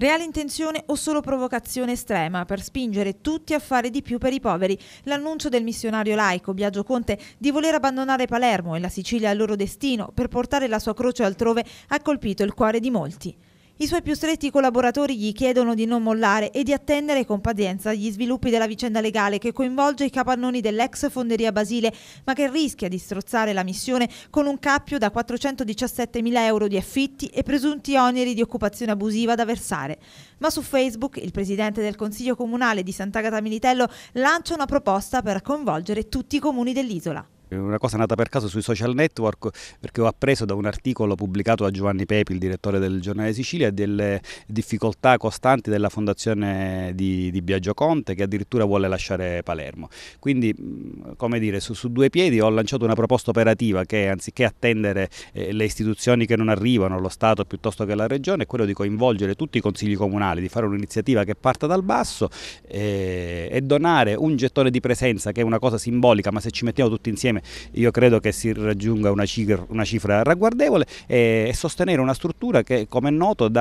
Reale intenzione o solo provocazione estrema per spingere tutti a fare di più per i poveri? L'annuncio del missionario laico Biagio Conte di voler abbandonare Palermo e la Sicilia al loro destino per portare la sua croce altrove ha colpito il cuore di molti. I suoi più stretti collaboratori gli chiedono di non mollare e di attendere con pazienza gli sviluppi della vicenda legale che coinvolge i capannoni dell'ex fonderia Basile, ma che rischia di strozzare la missione con un cappio da 417 mila euro di affitti e presunti oneri di occupazione abusiva da versare. Ma su Facebook il presidente del Consiglio Comunale di Sant'Agata Militello lancia una proposta per coinvolgere tutti i comuni dell'isola una cosa nata per caso sui social network perché ho appreso da un articolo pubblicato da Giovanni Pepi, il direttore del giornale Sicilia, delle difficoltà costanti della fondazione di, di Biagio Conte che addirittura vuole lasciare Palermo. Quindi, come dire, su, su due piedi ho lanciato una proposta operativa che anziché attendere eh, le istituzioni che non arrivano, lo Stato piuttosto che la Regione, è quello di coinvolgere tutti i consigli comunali, di fare un'iniziativa che parta dal basso eh, e donare un gettone di presenza che è una cosa simbolica, ma se ci mettiamo tutti insieme attenzione, io credo che si raggiunga una cifra, una cifra ragguardevole e, e, sostenere una struttura che come è noto dà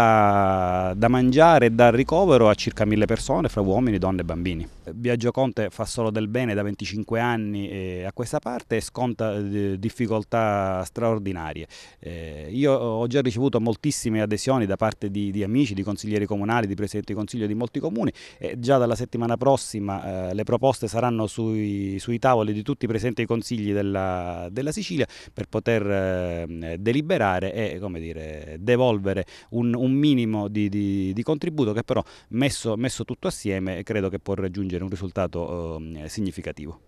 da, da mangiare e da ricovero a circa mille persone fra uomini, donne e bambini. Biagio Conte fa solo del bene da 25 anni a questa parte e sconta eh, difficoltà straordinarie. Eh, io ho già ricevuto moltissime adesioni da parte di, di amici, di consiglieri comunali, di presidenti di consiglio di molti comuni e già dalla settimana prossima eh, le proposte saranno sui, sui tavoli di tutti i presidenti di consiglio consigli della, della Sicilia per poter ehm, deliberare e come dire, devolvere un, un minimo di, di, di, contributo che però messo, messo, tutto assieme credo che può raggiungere un risultato ehm, significativo.